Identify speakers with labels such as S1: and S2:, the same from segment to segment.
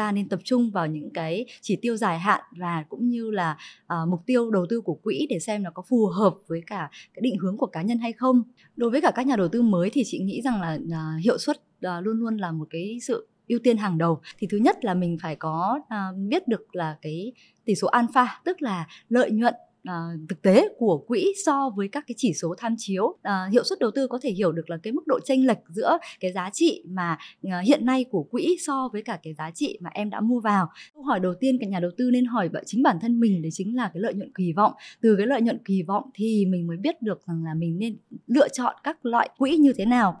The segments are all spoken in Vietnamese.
S1: ta nên tập trung vào những cái chỉ tiêu dài hạn và cũng như là uh, mục tiêu đầu tư của quỹ để xem nó có phù hợp với cả cái định hướng của cá nhân hay không đối với cả các nhà đầu tư mới thì chị nghĩ rằng là uh, hiệu suất uh, luôn luôn là một cái sự ưu tiên hàng đầu thì thứ nhất là mình phải có uh, biết được là cái tỷ số alpha tức là lợi nhuận à, thực tế của quỹ so với các cái chỉ số tham chiếu à, hiệu suất đầu tư có thể hiểu được là cái mức độ chênh lệch giữa cái giá trị mà à, hiện nay của quỹ so với cả cái giá trị mà em đã mua vào câu hỏi đầu tiên cả nhà đầu tư nên hỏi chính bản thân mình đấy chính là cái lợi nhuận kỳ vọng từ cái lợi nhuận kỳ vọng thì mình mới biết được rằng là mình nên lựa chọn các loại quỹ như thế nào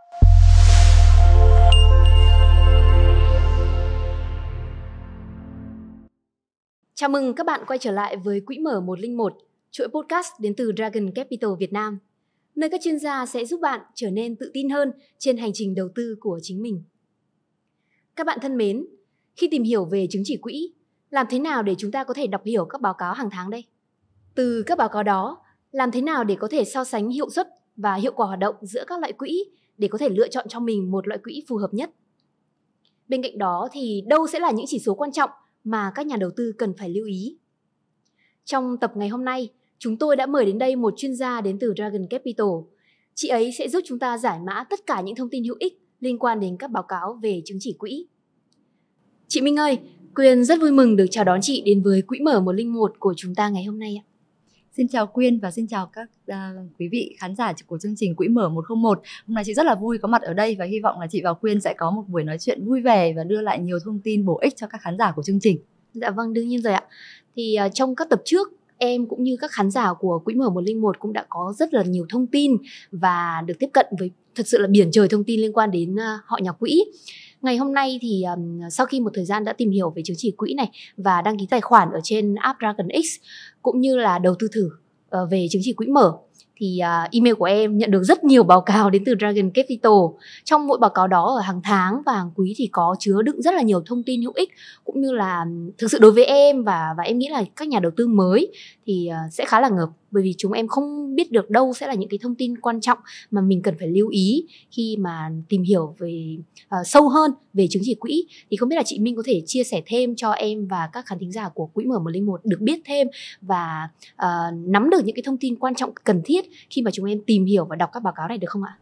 S2: Chào mừng các bạn quay trở lại với Quỹ Mở 101 chuỗi podcast đến từ Dragon Capital Việt Nam, nơi các chuyên gia sẽ giúp bạn trở nên tự tin hơn trên hành trình đầu tư của chính mình. Các bạn thân mến, khi tìm hiểu về chứng chỉ quỹ, làm thế nào để chúng ta có thể đọc hiểu các báo cáo hàng tháng đây? Từ các báo cáo đó, làm thế nào để có thể so sánh hiệu suất và hiệu quả hoạt động giữa các loại quỹ để có thể lựa chọn cho mình một loại quỹ phù hợp nhất? Bên cạnh đó thì đâu sẽ là những chỉ số quan trọng mà các nhà đầu tư cần phải lưu ý? Trong tập ngày hôm nay, chúng tôi đã mời đến đây một chuyên gia đến từ Dragon Capital. Chị ấy sẽ giúp chúng ta giải mã tất cả những thông tin hữu ích liên quan đến các báo cáo về chứng chỉ quỹ. Chị Minh ơi,
S1: Quyên rất vui mừng được chào đón chị đến với Quỹ mở 101 của chúng ta ngày hôm nay ạ. Xin chào Quyên và xin chào các uh, quý vị khán giả của chương trình Quỹ mở 101. Hôm nay chị rất là vui có mặt ở đây và hy vọng là chị và Quyên sẽ có một buổi nói chuyện vui vẻ và đưa lại nhiều thông tin bổ ích cho các khán giả của chương trình. Dạ vâng, đương nhiên rồi ạ. Thì uh, trong các tập trước em cũng như các khán
S2: giả của Quỹ Mở 101 cũng đã có rất là nhiều thông tin và được tiếp cận với thật sự là biển trời thông tin liên quan đến à, họ nhà quỹ. Ngày hôm nay thì um, sau khi một thời gian đã tìm hiểu về chứng chỉ quỹ này và đăng ký tài khoản ở trên app Dragon X cũng như là đầu tư thử uh, về chứng chỉ quỹ mở thì uh, email của em nhận được rất nhiều báo cáo đến từ Dragon Capital. Trong mỗi báo cáo đó ở hàng tháng và hàng quý thì có chứa đựng rất là nhiều thông tin hữu ích cũng như là thực sự đối với em và và em nghĩ là các nhà đầu tư mới thì uh, sẽ khá là ngợp bởi vì chúng em không biết được đâu sẽ là những cái thông tin quan trọng mà mình cần phải lưu ý khi mà tìm hiểu về uh, sâu hơn về chứng chỉ quỹ thì không biết là chị Minh có thể chia sẻ thêm cho em và các khán thính giả của quỹ mở 101 được biết thêm và uh,
S1: nắm được những cái thông tin quan trọng cần thiết khi mà chúng em tìm hiểu và đọc các báo cáo này được không ạ?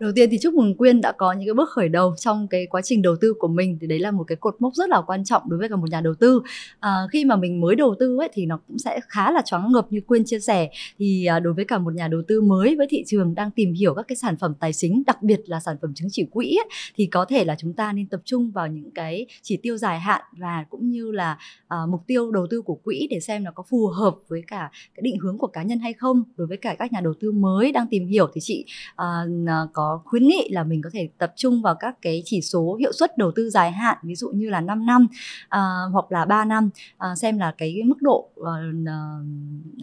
S1: Đầu tiên thì chúc mừng Quyên đã có những cái bước khởi đầu trong cái quá trình đầu tư của mình thì đấy là một cái cột mốc rất là quan trọng đối với cả một nhà đầu tư. À, khi mà mình mới đầu tư ấy thì nó cũng sẽ khá là choáng ngợp như Quyên chia sẻ thì à, đối với cả một nhà đầu tư mới với thị trường đang tìm hiểu các cái sản phẩm tài chính đặc biệt là sản phẩm chứng chỉ quỹ ấy, thì có thể là chúng ta nên tập trung vào những cái chỉ tiêu dài hạn và cũng như là à, mục tiêu đầu tư của quỹ để xem nó có phù hợp với cả cái định hướng của cá nhân hay không đối với cả các nhà đầu tư mới đang tìm hiểu thì chị à, à có khuyến nghị là mình có thể tập trung vào các cái chỉ số hiệu suất đầu tư dài hạn ví dụ như là 5 năm uh, hoặc là 3 năm uh, xem là cái mức độ uh,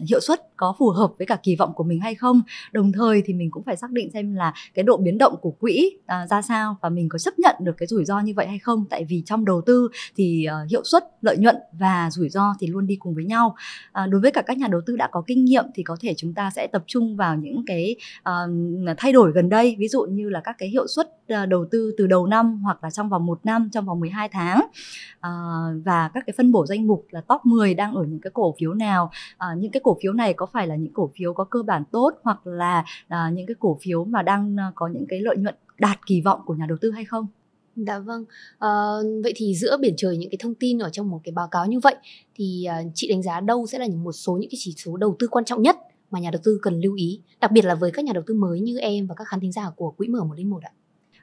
S1: hiệu suất có phù hợp với cả kỳ vọng của mình hay không đồng thời thì mình cũng phải xác định xem là cái độ biến động của quỹ uh, ra sao và mình có chấp nhận được cái rủi ro như vậy hay không tại vì trong đầu tư thì uh, hiệu suất lợi nhuận và rủi ro thì luôn đi cùng với nhau uh, đối với cả các nhà đầu tư đã có kinh nghiệm thì có thể chúng ta sẽ tập trung vào những cái uh, thay đổi gần đây đây ví dụ như là các cái hiệu suất ờ, đầu tư từ đầu năm hoặc là trong vòng một năm trong vòng 12 tháng à, và các cái phân bổ danh mục là top 10 đang ở những cái cổ phiếu nào à, những cái cổ phiếu này có phải là những cổ phiếu có cơ bản tốt hoặc là à, những cái cổ phiếu mà đang có những cái lợi nhuận đạt kỳ vọng của nhà đầu tư hay không Dạ vâng. À, vậy thì giữa biển trời những cái thông
S2: tin ở trong một cái báo cáo như vậy thì chị đánh giá đâu sẽ là một số những cái chỉ số đầu tư quan trọng nhất mà nhà đầu tư cần lưu ý, đặc biệt là với các nhà đầu tư mới như em và các khán thính giả của quỹ mở 101
S1: ạ?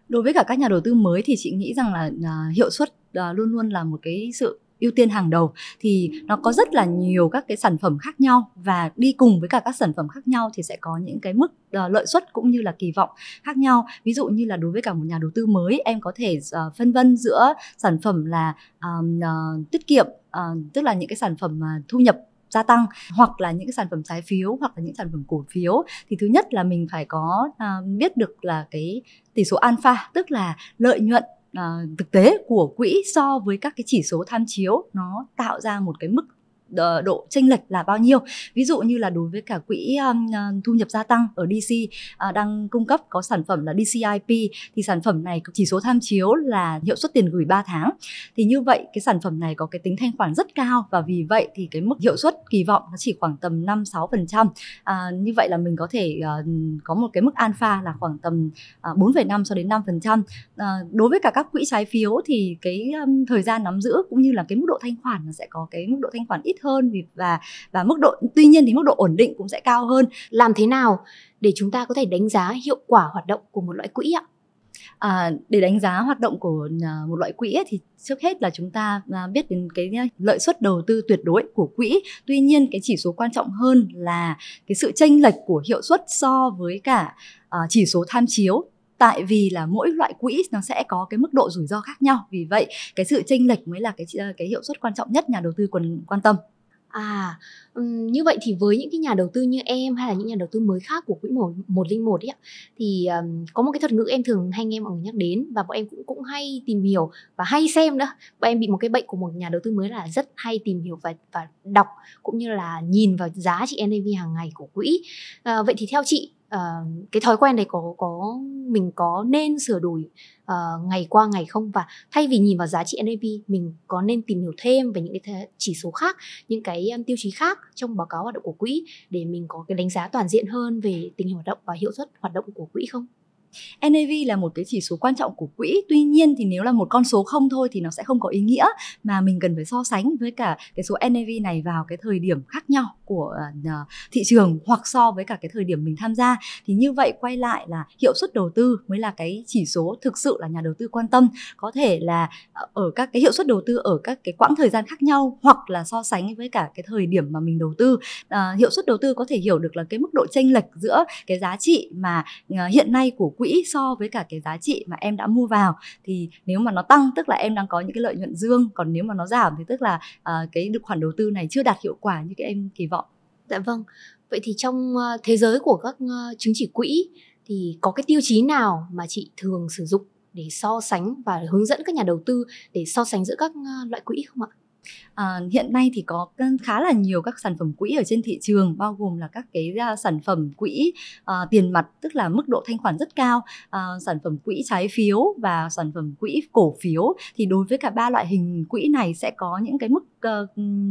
S1: Đối với cả các nhà đầu tư mới thì chị nghĩ rằng là à, hiệu suất à, luôn luôn là một cái sự ưu tiên hàng đầu thì nó có rất là nhiều các cái sản phẩm khác nhau và đi cùng với cả các sản phẩm khác nhau thì sẽ có những cái mức à, lợi suất cũng như là kỳ vọng khác nhau ví dụ như là đối với cả một nhà đầu tư mới em có thể phân vân giữa sản phẩm là um, uh, tiết kiệm uh, tức là những cái sản phẩm mà thu nhập gia tăng hoặc là những cái sản phẩm trái phiếu hoặc là những sản phẩm cổ phiếu thì thứ nhất là mình phải có uh, biết được là cái tỷ số alpha tức là lợi nhuận uh, thực tế của quỹ so với các cái chỉ số tham chiếu nó tạo ra một cái mức độ chênh lệch là bao nhiêu ví dụ như là đối với cả quỹ um, uh, thu nhập gia tăng ở DC uh, đang cung cấp có sản phẩm là DCIP thì sản phẩm này chỉ số tham chiếu là hiệu suất tiền gửi 3 tháng thì như vậy cái sản phẩm này có cái tính thanh khoản rất cao và vì vậy thì cái mức hiệu suất kỳ vọng nó chỉ khoảng tầm 5 6 phần trăm à, như vậy là mình có thể có một cái mức alpha là khoảng tầm uh, 4,5 cho đến 5 phần trăm đối với cả các quỹ trái phiếu thì cái um, thời gian nắm giữ cũng như là cái mức độ thanh khoản nó sẽ có cái mức độ thanh khoản ít hơn và và mức độ tuy nhiên thì mức độ ổn định
S2: cũng sẽ cao hơn làm thế nào để chúng ta có thể đánh giá hiệu quả hoạt động của một loại quỹ ạ
S1: À, để đánh giá hoạt động của à, một loại quỹ ấy, thì trước hết là chúng ta à, biết đến cái à, lợi suất đầu tư tuyệt đối của quỹ tuy nhiên cái chỉ số quan trọng hơn là cái sự chênh lệch của hiệu suất so với cả chỉ số tham chiếu tại vì là mỗi loại quỹ nó sẽ có cái mức độ rủi ro khác nhau vì vậy cái sự chênh lệch mới là cái ờ, cái hiệu suất quan trọng nhất nhà đầu tư cần quan tâm À, như vậy thì với những cái nhà đầu
S2: tư như em hay là những nhà đầu tư mới khác của quỹ 101 ấy ạ thì có một cái thuật ngữ em thường hay nghe mọi người nhắc đến và bọn em cũng cũng hay tìm hiểu và hay xem nữa. Bọn em bị một cái bệnh của một nhà đầu tư mới là rất hay tìm hiểu và và đọc cũng như là nhìn vào giá trị NAV hàng ngày của quỹ. À, vậy thì theo chị uh, cái thói quen này có có mình có nên sửa đổi uh, ngày qua ngày không và thay vì nhìn vào giá trị NAV mình có nên tìm hiểu thêm về những cái chỉ số khác những cái um, tiêu chí khác trong báo cáo hoạt động của quỹ để mình
S1: có cái đánh giá toàn diện hơn về tình hình hoạt động và hiệu suất hoạt động của quỹ không NAV là một cái chỉ số quan trọng của quỹ tuy nhiên thì nếu là một con số không thôi thì nó sẽ không có ý nghĩa mà mình cần phải so sánh với cả cái số NAV này vào cái thời điểm khác nhau của ờ, ờ, thị trường hoặc so với cả cái thời điểm mình tham gia thì như vậy quay lại là hiệu suất đầu tư mới là cái chỉ số thực sự là nhà đầu tư quan tâm có thể là ờ, ở các cái hiệu suất đầu tư ở các cái quãng thời gian khác nhau hoặc là so sánh với cả cái thời điểm mà mình đầu tư à, hiệu suất đầu tư có thể hiểu được là cái mức độ chênh lệch giữa cái giá trị mà hiện nay của quỹ quỹ so với cả cái giá trị mà em đã mua vào thì nếu mà nó tăng tức là em đang có những cái lợi nhuận dương còn nếu mà nó giảm thì tức là uh, cái được khoản đầu tư này chưa đạt hiệu quả như cái em kỳ vọng dạ vâng
S2: vậy thì trong ờ, thế giới của các ờ, chứng chỉ quỹ thì có cái tiêu chí nào mà chị
S1: thường sử dụng để so sánh và hướng dẫn các nhà đầu tư để so sánh giữa các loại quỹ không ạ? À, hiện nay thì có khá là nhiều các sản phẩm quỹ ở trên thị trường bao gồm là các cái uh, sản phẩm quỹ uh, tiền mặt tức là mức độ thanh khoản rất cao, uh, sản phẩm quỹ trái phiếu và sản phẩm quỹ cổ phiếu. Thì đối với cả ba loại hình quỹ này sẽ có những cái mức uh,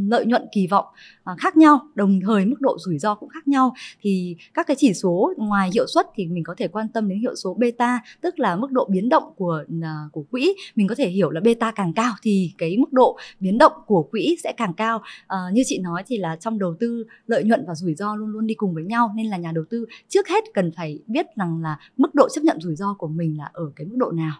S1: lợi nhuận kỳ vọng uh, khác nhau đồng thời mức độ rủi ro cũng khác nhau thì các cái chỉ số ngoài hiệu suất thì mình có thể quan tâm đến hiệu số beta tức là mức độ biến động của uh, của quỹ mình có thể hiểu là beta càng cao thì cái mức độ biến động của quỹ sẽ càng cao uh, như chị nói thì là trong đầu tư lợi nhuận và rủi ro luôn luôn đi cùng với nhau nên là nhà đầu tư trước hết cần phải biết rằng là mức độ chấp nhận rủi ro của mình là ở cái mức độ nào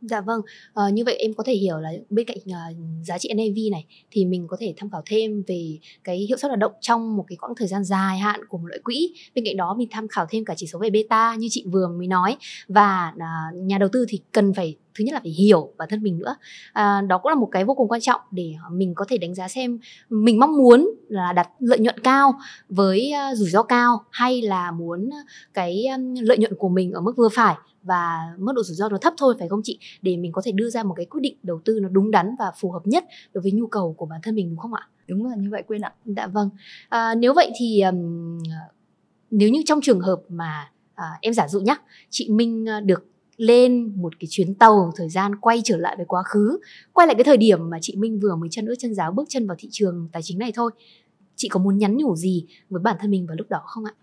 S2: Dạ vâng, à, như vậy em có thể hiểu là bên cạnh à, giá trị NAV này thì mình có thể tham khảo thêm về cái hiệu suất hoạt động trong một cái quãng thời gian dài hạn của một loại quỹ. Bên cạnh đó mình tham khảo thêm cả chỉ số về beta như chị vừa mới nói và à, nhà đầu tư thì cần phải thứ nhất là phải hiểu bản thân mình nữa à, đó cũng là một cái vô cùng quan trọng để à, mình có thể đánh giá xem mình mong muốn là đặt lợi nhuận cao với à, rủi ro cao hay là muốn cái à, lợi nhuận của mình ở mức vừa phải và mức độ rủi ro nó thấp thôi phải không chị để mình có thể đưa ra một cái quyết định đầu tư nó đúng đắn và phù hợp nhất đối với nhu cầu của bản thân mình đúng không ạ đúng là như vậy quên ạ dạ vâng à, nếu vậy thì um, nếu như trong trường hợp mà à, em giả dụ nhá chị minh được lên một cái chuyến tàu thời gian quay trở lại với quá khứ quay lại cái thời điểm mà chị minh vừa mới chân ướt chân giáo bước chân vào thị trường tài chính này thôi chị có muốn nhắn nhủ gì với bản thân mình vào lúc đó
S1: không ạ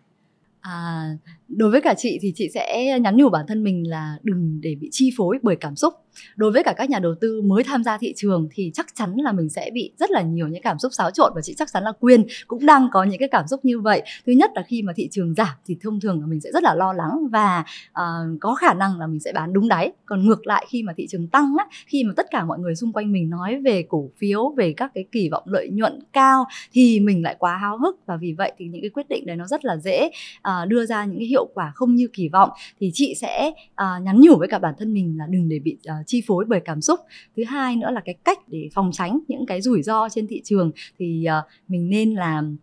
S1: à, đối với cả chị thì chị sẽ nhắn nhủ bản thân mình là đừng để bị chi phối bởi cảm xúc đối với cả các nhà đầu tư mới tham gia thị trường thì chắc chắn là mình sẽ bị rất là nhiều những cảm xúc xáo trộn và chị chắc chắn là quyên cũng đang có những cái cảm xúc như vậy thứ nhất là khi mà thị trường giảm thì thông thường là mình sẽ rất là lo lắng và uh, có khả năng là mình sẽ bán đúng đáy còn ngược lại khi mà thị trường tăng á, khi mà tất cả mọi người xung quanh mình nói về cổ phiếu về các cái kỳ vọng lợi nhuận cao thì mình lại quá háo hức và vì vậy thì những cái quyết định đấy nó rất là dễ uh, đưa ra những cái hiệu quả không như kỳ vọng thì chị sẽ uh, nhắn nhủ với cả bản thân mình là đừng để bị uh, chi phối bởi cảm xúc thứ hai nữa là cái cách để phòng tránh những cái rủi ro trên thị trường thì uh, mình nên làm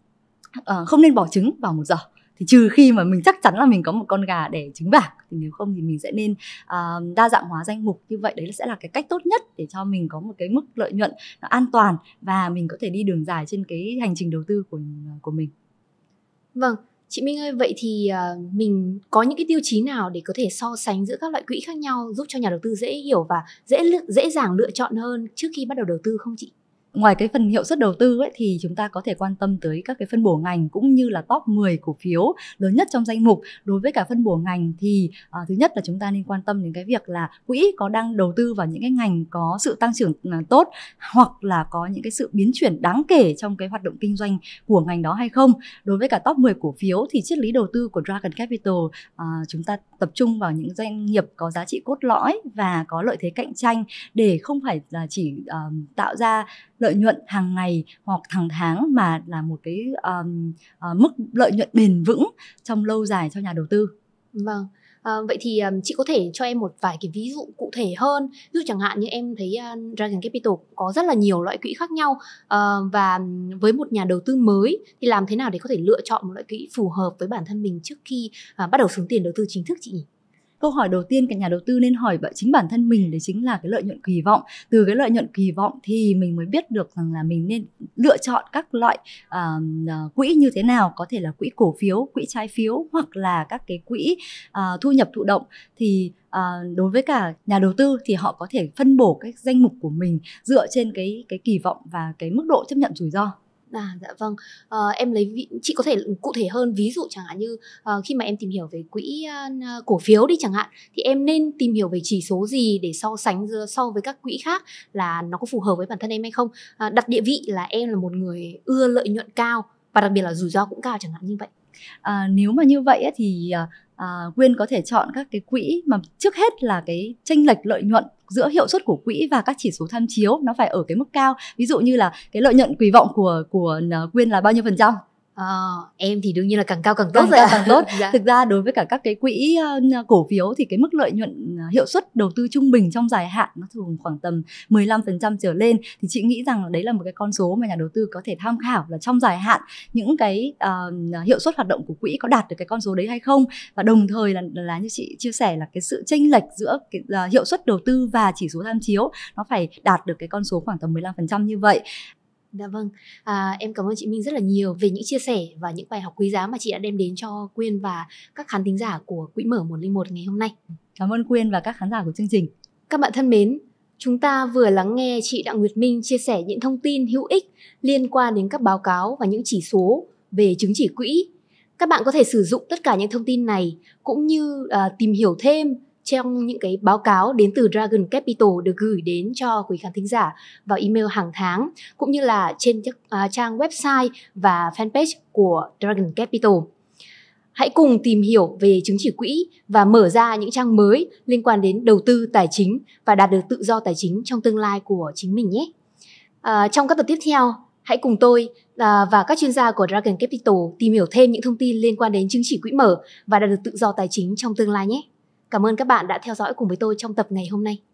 S1: uh, ờ, không nên bỏ trứng vào một giờ thì trừ khi mà mình chắc chắn là mình có một con gà để trứng bạc thì nếu không thì mình sẽ nên uh, đa dạng hóa danh mục như vậy đấy sẽ là cái cách tốt nhất để cho mình có một cái mức lợi nhuận nó an toàn và mình có thể đi đường dài trên cái hành trình đầu tư của của mình vâng
S2: Chị Minh ơi, vậy thì ờ, mình có những cái tiêu chí nào để có thể so sánh giữa các loại quỹ khác
S1: nhau giúp cho nhà đầu tư dễ hiểu và dễ dễ dàng lựa chọn hơn trước khi bắt đầu đầu tư không chị? ngoài cái phần hiệu suất đầu tư ấy, thì chúng ta có thể quan tâm tới các cái phân bổ ngành cũng như là top 10 cổ phiếu lớn nhất trong danh mục đối với cả phân bổ ngành thì à, thứ nhất là chúng ta nên quan tâm đến cái việc là quỹ có đang đầu tư vào những cái ngành có sự tăng trưởng à, tốt hoặc là có những cái sự biến chuyển đáng kể trong cái hoạt động kinh doanh của ngành đó hay không đối với cả top 10 cổ phiếu thì triết lý đầu tư của Dragon Capital à, chúng ta tập trung vào những doanh nghiệp có giá trị cốt lõi và có lợi thế cạnh tranh để không phải là chỉ à, tạo ra lợi nhuận hàng ngày hoặc hàng tháng mà là một cái um, uh, mức lợi nhuận bền vững trong lâu dài cho nhà đầu tư vâng À, vậy thì um, chị có thể cho em một
S2: vài cái ví dụ cụ thể hơn ví dụ chẳng hạn như em thấy uh, Dragon Capital có rất là nhiều loại quỹ khác nhau uh, và với một nhà đầu tư mới thì làm thế nào để có thể lựa chọn một loại quỹ phù
S1: hợp với bản thân mình trước khi uh, bắt đầu xuống tiền đầu tư chính thức chị nhỉ? câu hỏi đầu tiên cả nhà đầu tư nên hỏi vậy chính bản thân mình đấy chính là cái lợi nhuận kỳ vọng từ cái lợi nhuận kỳ vọng thì mình mới biết được rằng là mình nên lựa chọn các loại uh, quỹ như thế nào có thể là quỹ cổ phiếu quỹ trái phiếu hoặc là các cái quỹ uh, thu nhập thụ động thì à, đối với cả nhà đầu tư thì họ có thể phân bổ các danh mục của mình dựa trên cái cái kỳ vọng và cái mức độ chấp nhận rủi ro À, dạ vâng à, em lấy vị, chị có thể cụ thể hơn ví
S2: dụ chẳng hạn như à, khi mà em tìm hiểu về quỹ à, cổ phiếu đi chẳng hạn thì em nên tìm hiểu về chỉ số gì để so sánh so với các quỹ khác là nó có phù hợp với bản thân em hay không à,
S1: đặt địa vị là em là một người ưa lợi nhuận cao và đặc biệt là rủi ro cũng cao chẳng hạn như vậy à, nếu mà như vậy ấy, thì à, Quyên có thể chọn các cái quỹ mà trước hết là cái tranh lệch lợi nhuận giữa hiệu suất của quỹ và các chỉ số tham chiếu nó phải ở cái mức cao ví dụ như là cái lợi nhuận kỳ vọng của của Quyên là bao nhiêu phần trăm À, em thì đương nhiên là càng cao càng tốt càng rồi. cao càng tốt dạ. thực ra đối với cả các cái quỹ ờ, cổ phiếu thì cái mức lợi nhuận ờ, hiệu suất đầu tư trung bình trong dài hạn nó thường khoảng tầm 15% trở lên thì chị nghĩ rằng đấy là một cái con số mà nhà đầu tư có thể tham khảo là trong dài hạn những cái uh, hiệu suất hoạt động của quỹ có đạt được cái con số đấy hay không và đồng thời là là như chị chia sẻ là cái sự chênh lệch giữa cái, uh, hiệu suất đầu tư và chỉ số tham chiếu nó phải đạt được cái con số khoảng tầm 15% như vậy Dạ vâng, à, em cảm ơn chị Minh rất là nhiều về những chia sẻ và những bài học quý giá mà chị đã
S2: đem đến cho Quyên và các khán thính giả của Quỹ Mở 101 ngày hôm nay. Cảm ơn Quyên và các khán giả của chương trình. Các bạn thân mến, chúng ta vừa lắng nghe chị Đặng Nguyệt Minh chia sẻ những thông tin hữu ích liên quan đến các báo cáo và những chỉ số về chứng chỉ quỹ. Các bạn có thể sử dụng tất cả những thông tin này cũng như uh, tìm hiểu thêm trong những cái báo cáo đến từ Dragon Capital được gửi đến cho quý khán thính giả vào email hàng tháng cũng như là trên à, trang website và fanpage của Dragon Capital. Hãy cùng tìm hiểu về chứng chỉ quỹ và mở ra những trang mới liên quan đến đầu tư tài chính và đạt được tự do tài chính trong tương lai của chính mình nhé. À, trong các tập tiếp theo, hãy cùng tôi à, và các chuyên gia của Dragon Capital tìm hiểu thêm những thông tin liên quan đến chứng chỉ quỹ mở và đạt được tự do tài chính trong tương lai nhé. Cảm ơn các bạn đã theo dõi cùng với tôi trong tập ngày hôm nay.